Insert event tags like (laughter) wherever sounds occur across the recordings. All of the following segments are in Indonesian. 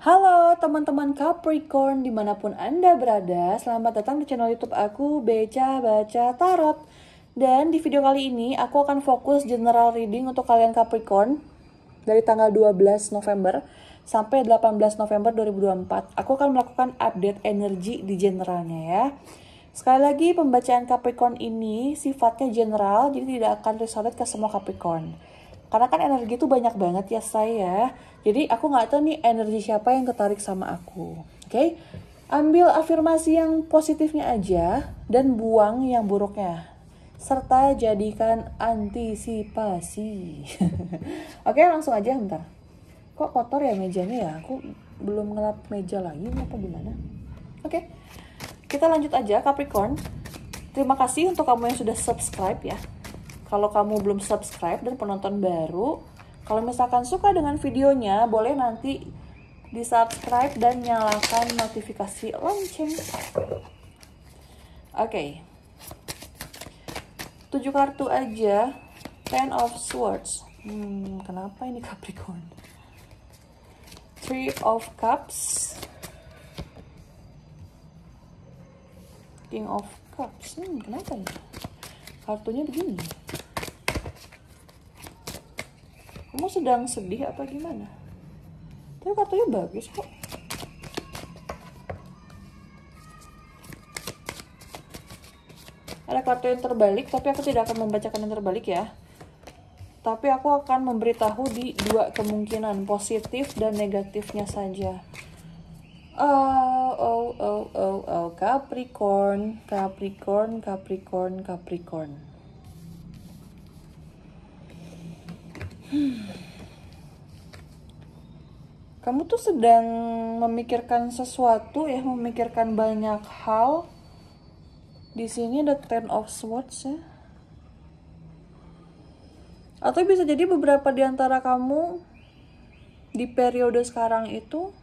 Halo teman-teman Capricorn dimanapun Anda berada, selamat datang di channel Youtube aku Beca Baca Tarot Dan di video kali ini aku akan fokus general reading untuk kalian Capricorn Dari tanggal 12 November sampai 18 November 2024 Aku akan melakukan update energi di generalnya ya Sekali lagi pembacaan Capricorn ini sifatnya general jadi tidak akan resolid ke semua Capricorn karena kan energi itu banyak banget ya saya jadi aku nggak tahu nih energi siapa yang ketarik sama aku oke okay? ambil afirmasi yang positifnya aja dan buang yang buruknya serta jadikan antisipasi (laughs) oke okay, langsung aja bentar kok kotor ya mejanya ya aku belum ngelap meja lagi apa gimana oke okay. kita lanjut aja Capricorn terima kasih untuk kamu yang sudah subscribe ya kalau kamu belum subscribe dan penonton baru, kalau misalkan suka dengan videonya, boleh nanti di subscribe dan nyalakan notifikasi lonceng. Oke. Okay. 7 kartu aja. Ten of Swords. Hmm, kenapa ini Capricorn? Three of Cups. King of Cups. Hmm, kenapa ini? Ya? kartunya begini kamu sedang sedih apa gimana tapi kartunya bagus kok ada kartu yang terbalik tapi aku tidak akan membacakan yang terbalik ya tapi aku akan memberitahu di dua kemungkinan positif dan negatifnya saja Oh, oh, oh, oh, oh, Capricorn, Capricorn, Capricorn, Capricorn. Hmm. Kamu tuh sedang memikirkan sesuatu ya, memikirkan banyak hal. Di sini ada Ten of Swords ya. Atau bisa jadi beberapa di antara kamu di periode sekarang itu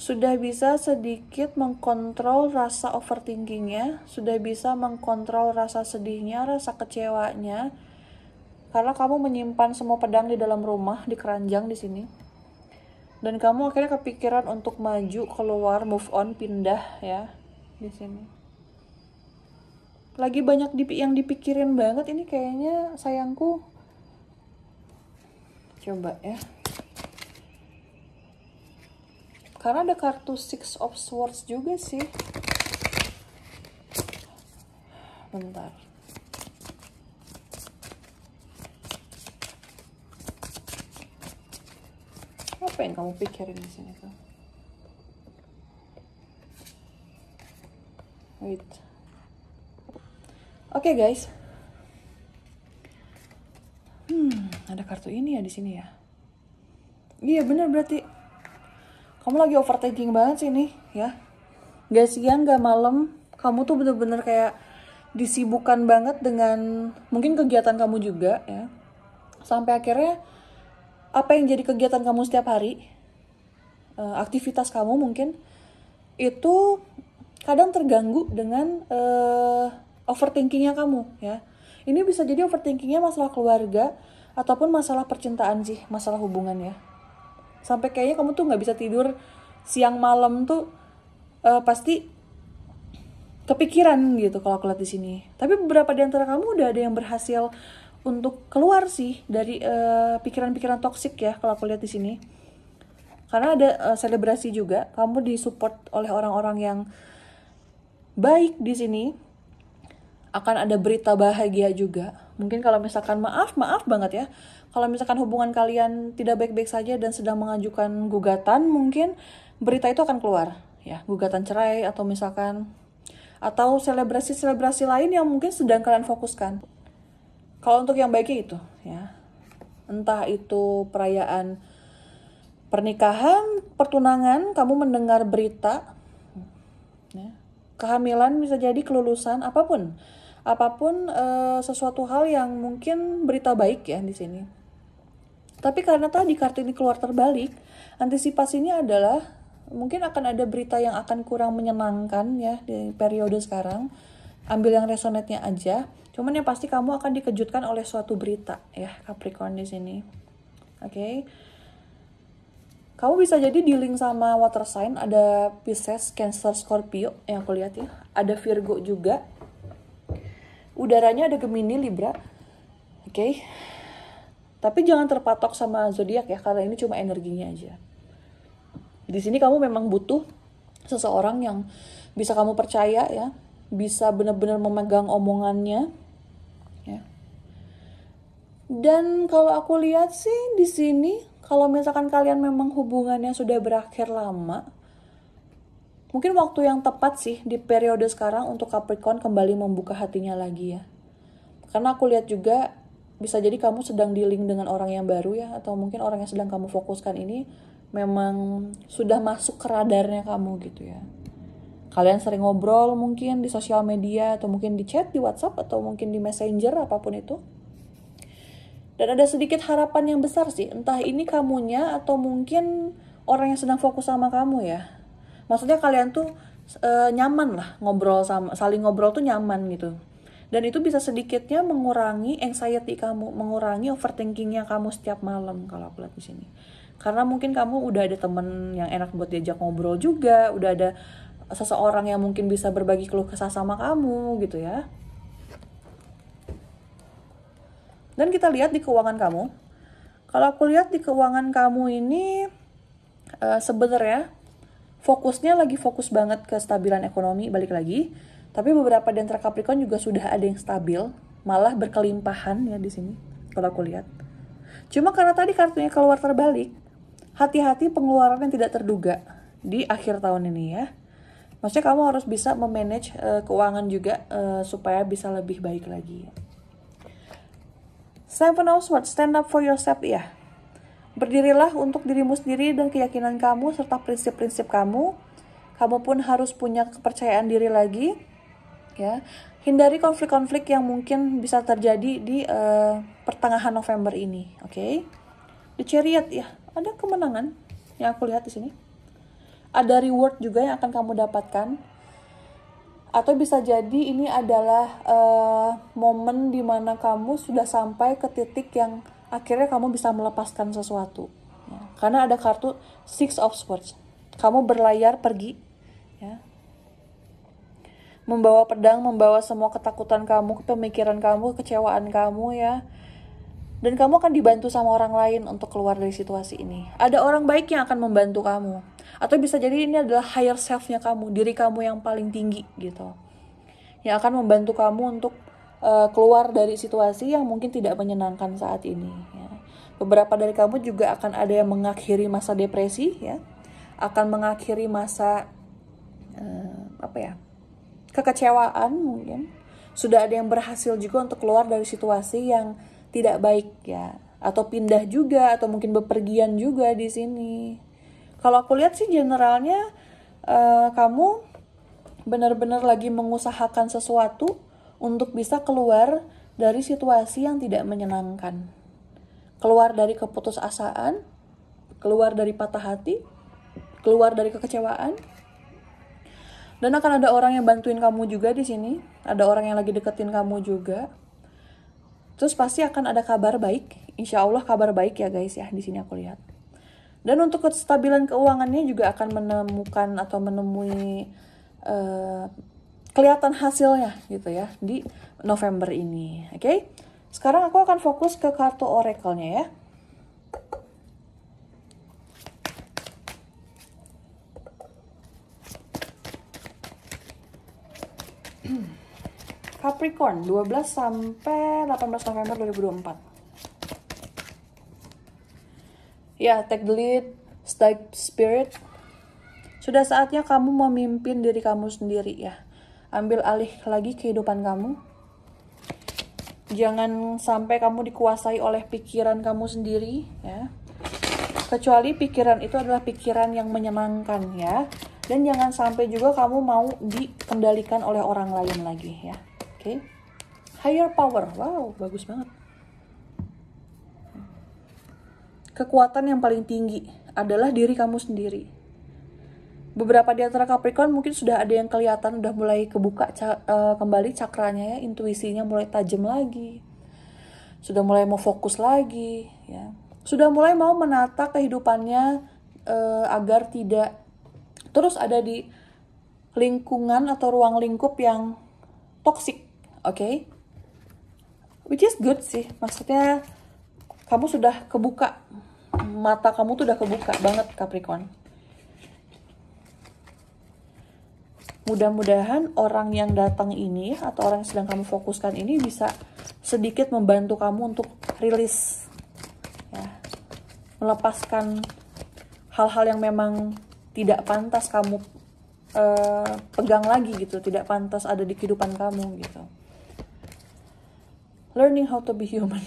sudah bisa sedikit mengkontrol rasa overthinkingnya, sudah bisa mengkontrol rasa sedihnya, rasa kecewanya, karena kamu menyimpan semua pedang di dalam rumah, di keranjang di sini. Dan kamu akhirnya kepikiran untuk maju, keluar, move on, pindah ya di sini. Lagi banyak yang dipikirin banget ini kayaknya sayangku. Coba ya karena ada kartu six of swords juga sih bentar apa yang kamu pikirin di sini tuh wait oke okay, guys hmm ada kartu ini ya di sini ya iya benar berarti kamu lagi overthinking banget sih nih ya gak siang gak malam kamu tuh bener-bener kayak disibukan banget dengan mungkin kegiatan kamu juga ya sampai akhirnya apa yang jadi kegiatan kamu setiap hari eh, aktivitas kamu mungkin itu kadang terganggu dengan uh, overthinkingnya kamu ya ini bisa jadi overthinkingnya masalah keluarga ataupun masalah percintaan sih masalah hubungan ya sampai kayaknya kamu tuh nggak bisa tidur siang malam tuh uh, pasti kepikiran gitu kalau aku lihat di sini. Tapi beberapa di antara kamu udah ada yang berhasil untuk keluar sih dari eh, pikiran-pikiran uh, toksik ya kalau aku lihat di sini. Karena ada uh, selebrasi juga, kamu disupport oleh orang-orang yang baik di sini. Akan ada berita bahagia juga. Mungkin kalau misalkan maaf, maaf banget ya kalau misalkan hubungan kalian tidak baik-baik saja dan sedang mengajukan gugatan mungkin berita itu akan keluar ya gugatan cerai atau misalkan atau selebrasi-selebrasi lain yang mungkin sedang kalian fokuskan kalau untuk yang baiknya itu ya entah itu perayaan pernikahan pertunangan kamu mendengar berita ya. kehamilan bisa jadi kelulusan apapun apapun e, sesuatu hal yang mungkin berita baik ya di sini tapi karena tadi kartu ini keluar terbalik, antisipasinya adalah mungkin akan ada berita yang akan kurang menyenangkan ya di periode sekarang. Ambil yang resonate-nya aja. Cuman yang pasti kamu akan dikejutkan oleh suatu berita ya Capricorn di sini. Oke. Okay? Kamu bisa jadi dealing sama water sign ada Pisces, Cancer, Scorpio yang aku lihat ya. Ada Virgo juga. Udaranya ada Gemini, Libra. Oke. Okay? Tapi jangan terpatok sama zodiak ya karena ini cuma energinya aja. Di sini kamu memang butuh seseorang yang bisa kamu percaya ya, bisa benar-benar memegang omongannya. Ya. Dan kalau aku lihat sih di sini kalau misalkan kalian memang hubungannya sudah berakhir lama, mungkin waktu yang tepat sih di periode sekarang untuk Capricorn kembali membuka hatinya lagi ya. Karena aku lihat juga bisa jadi kamu sedang dealing dengan orang yang baru ya atau mungkin orang yang sedang kamu fokuskan ini memang sudah masuk ke radarnya kamu gitu ya kalian sering ngobrol mungkin di sosial media atau mungkin di chat di WhatsApp atau mungkin di messenger apapun itu dan ada sedikit harapan yang besar sih entah ini kamunya atau mungkin orang yang sedang fokus sama kamu ya maksudnya kalian tuh e, nyaman lah ngobrol sama saling ngobrol tuh nyaman gitu dan itu bisa sedikitnya mengurangi anxiety kamu, mengurangi overthinkingnya kamu setiap malam kalau aku lihat di sini. Karena mungkin kamu udah ada temen yang enak buat diajak ngobrol juga, udah ada seseorang yang mungkin bisa berbagi keluh kesah sama kamu gitu ya. Dan kita lihat di keuangan kamu. Kalau aku lihat di keuangan kamu ini uh, sebenarnya fokusnya lagi fokus banget ke stabilan ekonomi balik lagi tapi beberapa di antara Capricorn juga sudah ada yang stabil, malah berkelimpahan ya di sini kalau aku lihat. Cuma karena tadi kartunya keluar terbalik, hati-hati pengeluaran yang tidak terduga di akhir tahun ini ya. Maksudnya kamu harus bisa memanage uh, keuangan juga uh, supaya bisa lebih baik lagi. Seven of Swords, stand up for yourself ya. Berdirilah untuk dirimu sendiri dan keyakinan kamu serta prinsip-prinsip kamu. Kamu pun harus punya kepercayaan diri lagi ya hindari konflik-konflik yang mungkin bisa terjadi di uh, pertengahan November ini oke okay? The Chariot ya ada kemenangan yang aku lihat di sini ada reward juga yang akan kamu dapatkan atau bisa jadi ini adalah uh, momen dimana kamu sudah sampai ke titik yang akhirnya kamu bisa melepaskan sesuatu ya. karena ada kartu six of swords kamu berlayar pergi membawa pedang, membawa semua ketakutan kamu, pemikiran kamu, kecewaan kamu ya. Dan kamu akan dibantu sama orang lain untuk keluar dari situasi ini. Ada orang baik yang akan membantu kamu. Atau bisa jadi ini adalah higher self-nya kamu, diri kamu yang paling tinggi gitu. Yang akan membantu kamu untuk uh, keluar dari situasi yang mungkin tidak menyenangkan saat ini. Ya. Beberapa dari kamu juga akan ada yang mengakhiri masa depresi ya. Akan mengakhiri masa uh, apa ya? kekecewaan mungkin sudah ada yang berhasil juga untuk keluar dari situasi yang tidak baik ya atau pindah juga atau mungkin bepergian juga di sini kalau aku lihat sih generalnya uh, kamu benar-benar lagi mengusahakan sesuatu untuk bisa keluar dari situasi yang tidak menyenangkan keluar dari keputusasaan keluar dari patah hati keluar dari kekecewaan dan akan ada orang yang bantuin kamu juga di sini, ada orang yang lagi deketin kamu juga. Terus pasti akan ada kabar baik, insya Allah kabar baik ya guys ya di sini aku lihat. Dan untuk kestabilan keuangannya juga akan menemukan atau menemui uh, kelihatan hasilnya gitu ya di November ini, oke? Okay? Sekarang aku akan fokus ke kartu oracle-nya ya. Capricorn 12 sampai 18 November 2024. Ya, take the lead, stay spirit. Sudah saatnya kamu memimpin diri kamu sendiri ya. Ambil alih lagi kehidupan kamu. Jangan sampai kamu dikuasai oleh pikiran kamu sendiri ya. Kecuali pikiran itu adalah pikiran yang menyenangkan ya. Dan jangan sampai juga kamu mau dikendalikan oleh orang lain lagi ya okay. higher power wow bagus banget kekuatan yang paling tinggi adalah diri kamu sendiri beberapa di antara Capricorn mungkin sudah ada yang kelihatan udah mulai kebuka ca uh, kembali cakranya ya intuisinya mulai tajam lagi sudah mulai mau fokus lagi ya sudah mulai mau menata kehidupannya uh, agar tidak terus ada di lingkungan atau ruang lingkup yang toksik oke okay? which is good sih maksudnya kamu sudah kebuka mata kamu tuh udah kebuka banget Capricorn mudah-mudahan orang yang datang ini atau orang yang sedang kamu fokuskan ini bisa sedikit membantu kamu untuk rilis ya melepaskan hal-hal yang memang tidak pantas kamu uh, pegang lagi gitu tidak pantas ada di kehidupan kamu gitu learning how to be human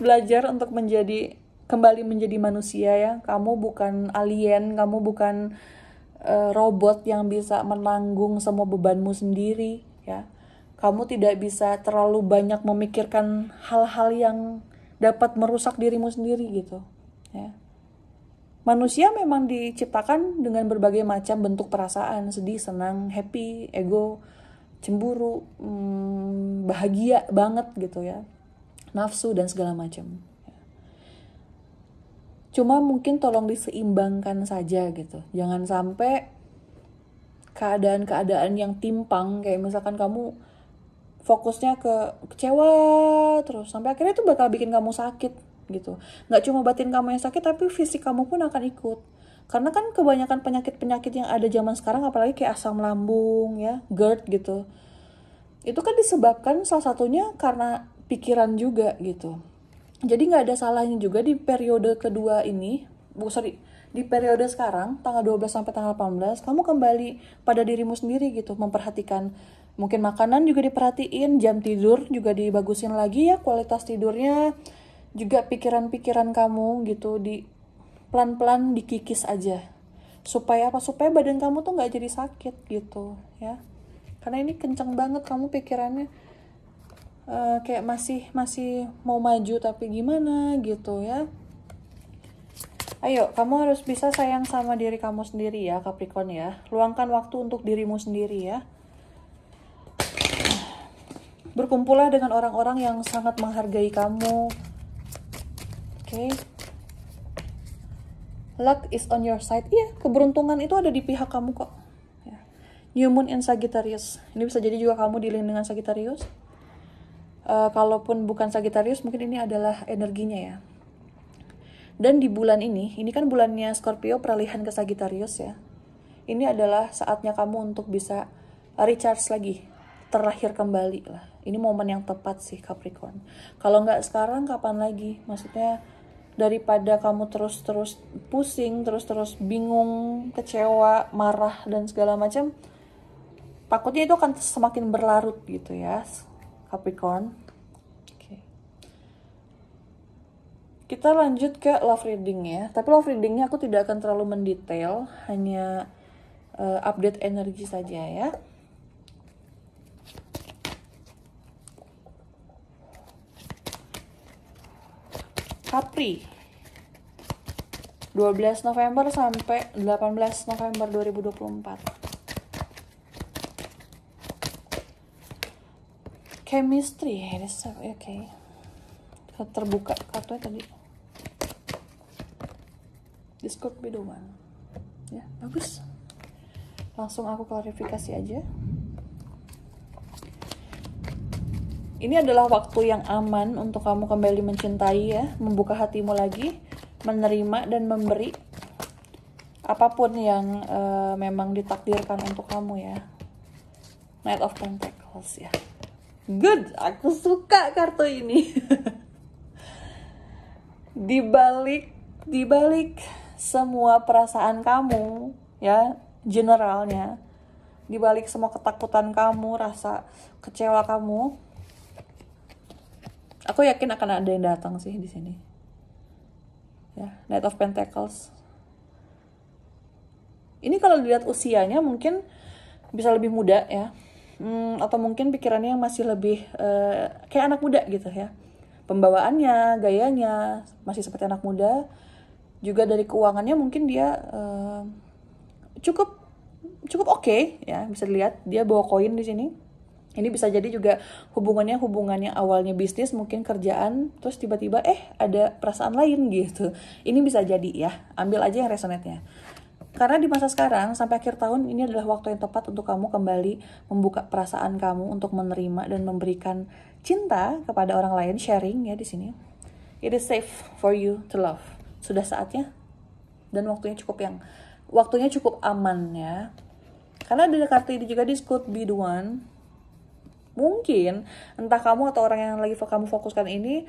belajar untuk menjadi kembali menjadi manusia ya kamu bukan alien kamu bukan uh, robot yang bisa menanggung semua bebanmu sendiri ya kamu tidak bisa terlalu banyak memikirkan hal-hal yang dapat merusak dirimu sendiri gitu ya Manusia memang diciptakan dengan berbagai macam bentuk perasaan, sedih, senang, happy, ego, cemburu, hmm, bahagia banget gitu ya, nafsu dan segala macam. Cuma mungkin tolong diseimbangkan saja gitu, jangan sampai keadaan-keadaan yang timpang kayak misalkan kamu fokusnya ke kecewa terus sampai akhirnya itu bakal bikin kamu sakit gitu nggak cuma batin kamu yang sakit tapi fisik kamu pun akan ikut karena kan kebanyakan penyakit-penyakit yang ada zaman sekarang apalagi kayak asam lambung ya, GERD gitu. Itu kan disebabkan salah satunya karena pikiran juga gitu. Jadi nggak ada salahnya juga di periode kedua ini, bu sorry, di periode sekarang tanggal 12 sampai tanggal 18 kamu kembali pada dirimu sendiri gitu memperhatikan mungkin makanan juga diperhatiin jam tidur juga dibagusin lagi ya kualitas tidurnya juga pikiran-pikiran kamu gitu di pelan-pelan dikikis aja supaya apa supaya badan kamu tuh nggak jadi sakit gitu ya karena ini kenceng banget kamu pikirannya uh, kayak masih masih mau maju tapi gimana gitu ya ayo kamu harus bisa sayang sama diri kamu sendiri ya Capricorn ya luangkan waktu untuk dirimu sendiri ya berkumpullah dengan orang-orang yang sangat menghargai kamu oke okay? luck is on your side iya keberuntungan itu ada di pihak kamu kok ya. new moon in Sagittarius ini bisa jadi juga kamu dealing dengan Sagittarius uh, kalaupun bukan Sagittarius mungkin ini adalah energinya ya dan di bulan ini ini kan bulannya Scorpio peralihan ke Sagittarius ya ini adalah saatnya kamu untuk bisa recharge lagi terakhir kembali lah ini momen yang tepat sih Capricorn kalau nggak sekarang kapan lagi maksudnya daripada kamu terus-terus pusing, terus-terus bingung, kecewa, marah dan segala macam, takutnya itu akan semakin berlarut gitu ya, Capricorn. Okay. Kita lanjut ke love reading ya. Tapi love readingnya aku tidak akan terlalu mendetail, hanya uh, update energi saja ya. Capri 12 November sampai 18 November 2024 chemistry eh, oke okay. terbuka kartunya tadi this could be the one ya bagus langsung aku klarifikasi aja Ini adalah waktu yang aman untuk kamu kembali mencintai ya, membuka hatimu lagi, menerima dan memberi apapun yang uh, memang ditakdirkan untuk kamu ya. Knight of Pentacles ya. Good, aku suka kartu ini. (laughs) Di balik, di balik semua perasaan kamu ya generalnya di balik semua ketakutan kamu rasa kecewa kamu aku yakin akan ada yang datang sih di sini ya Knight of Pentacles ini kalau dilihat usianya mungkin bisa lebih muda ya hmm, atau mungkin pikirannya yang masih lebih uh, kayak anak muda gitu ya pembawaannya gayanya masih seperti anak muda juga dari keuangannya mungkin dia uh, cukup cukup oke okay, ya bisa dilihat dia bawa koin di sini ini bisa jadi juga hubungannya hubungannya awalnya bisnis mungkin kerjaan terus tiba-tiba eh ada perasaan lain gitu ini bisa jadi ya ambil aja yang resonate-nya karena di masa sekarang sampai akhir tahun ini adalah waktu yang tepat untuk kamu kembali membuka perasaan kamu untuk menerima dan memberikan cinta kepada orang lain sharing ya di sini it is safe for you to love sudah saatnya dan waktunya cukup yang waktunya cukup aman ya karena ada kartu ini juga diskut could be the one Mungkin entah kamu atau orang yang lagi kamu fokuskan ini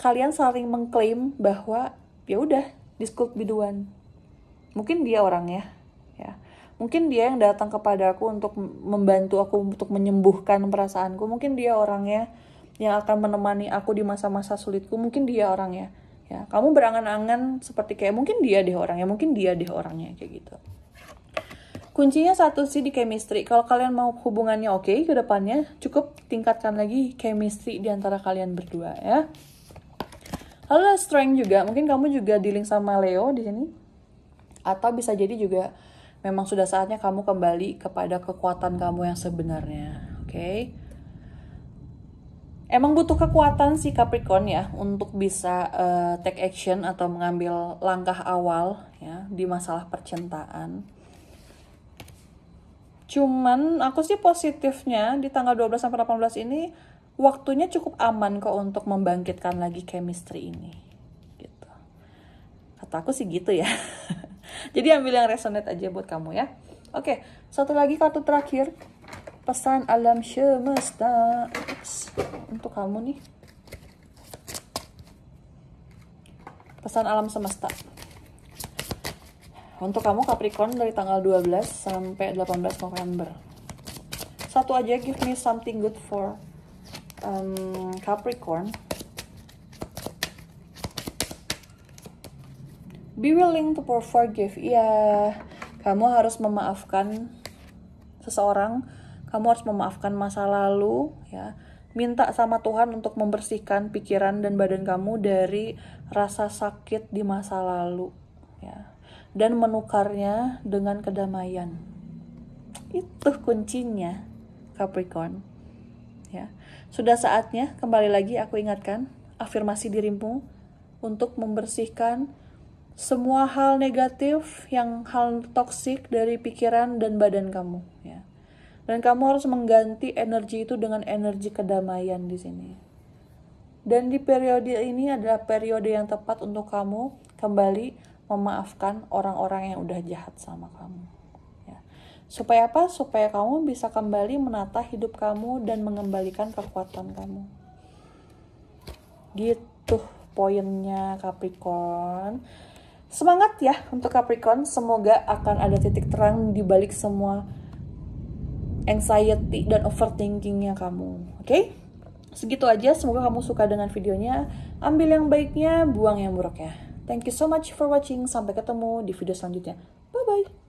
kalian saling mengklaim bahwa ya udah diskut biduan Mungkin dia orangnya, ya. Mungkin dia yang datang kepada aku untuk membantu aku untuk menyembuhkan perasaanku. Mungkin dia orangnya yang akan menemani aku di masa-masa sulitku. Mungkin dia orangnya. Ya, kamu berangan-angan seperti kayak mungkin dia deh orangnya, mungkin dia deh orangnya kayak gitu. Kuncinya satu sih di chemistry. Kalau kalian mau hubungannya oke okay, ke depannya, cukup tingkatkan lagi chemistry di antara kalian berdua ya. Lalu strength juga, mungkin kamu juga dealing sama Leo di sini. Atau bisa jadi juga memang sudah saatnya kamu kembali kepada kekuatan kamu yang sebenarnya. Oke. Okay? Emang butuh kekuatan si Capricorn ya untuk bisa uh, take action atau mengambil langkah awal ya di masalah percintaan. Cuman aku sih positifnya di tanggal 12 sampai 18 ini waktunya cukup aman kok untuk membangkitkan lagi chemistry ini. Gitu. Kata aku sih gitu ya. (laughs) Jadi ambil yang resonate aja buat kamu ya. Oke, satu lagi kartu terakhir. Pesan alam semesta untuk kamu nih. Pesan alam semesta. Untuk kamu Capricorn dari tanggal 12 sampai 18 November. Satu aja give me something good for um, Capricorn. Be willing to forgive. Iya, kamu harus memaafkan seseorang. Kamu harus memaafkan masa lalu, ya. Minta sama Tuhan untuk membersihkan pikiran dan badan kamu dari rasa sakit di masa lalu, ya dan menukarnya dengan kedamaian. Itu kuncinya Capricorn. Ya. Sudah saatnya kembali lagi aku ingatkan afirmasi dirimu untuk membersihkan semua hal negatif yang hal toksik dari pikiran dan badan kamu ya. Dan kamu harus mengganti energi itu dengan energi kedamaian di sini. Dan di periode ini adalah periode yang tepat untuk kamu kembali memaafkan orang-orang yang udah jahat sama kamu. Ya. Supaya apa? Supaya kamu bisa kembali menata hidup kamu dan mengembalikan kekuatan kamu. Gitu poinnya Capricorn. Semangat ya untuk Capricorn. Semoga akan ada titik terang di balik semua anxiety dan overthinkingnya kamu. Oke? Okay? Segitu aja. Semoga kamu suka dengan videonya. Ambil yang baiknya, buang yang buruknya. Thank you so much for watching. Sampai ketemu di video selanjutnya. Bye-bye.